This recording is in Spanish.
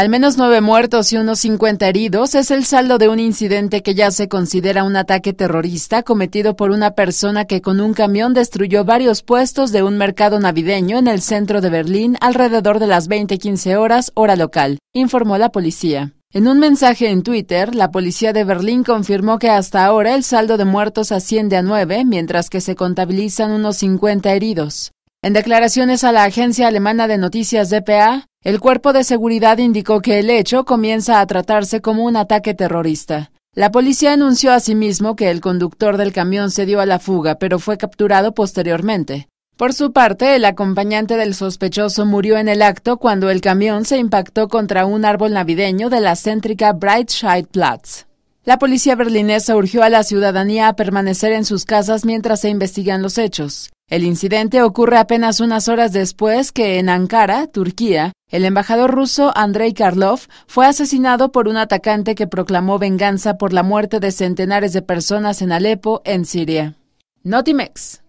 Al menos nueve muertos y unos 50 heridos es el saldo de un incidente que ya se considera un ataque terrorista cometido por una persona que con un camión destruyó varios puestos de un mercado navideño en el centro de Berlín alrededor de las 20.15 horas hora local, informó la policía. En un mensaje en Twitter, la policía de Berlín confirmó que hasta ahora el saldo de muertos asciende a nueve, mientras que se contabilizan unos 50 heridos. En declaraciones a la agencia alemana de noticias DPA, el cuerpo de seguridad indicó que el hecho comienza a tratarse como un ataque terrorista. La policía anunció asimismo que el conductor del camión se dio a la fuga, pero fue capturado posteriormente. Por su parte, el acompañante del sospechoso murió en el acto cuando el camión se impactó contra un árbol navideño de la céntrica Breitscheidplatz. La policía berlinesa urgió a la ciudadanía a permanecer en sus casas mientras se investigan los hechos. El incidente ocurre apenas unas horas después que en Ankara, Turquía, el embajador ruso Andrei Karlov fue asesinado por un atacante que proclamó venganza por la muerte de centenares de personas en Alepo, en Siria. Notimex.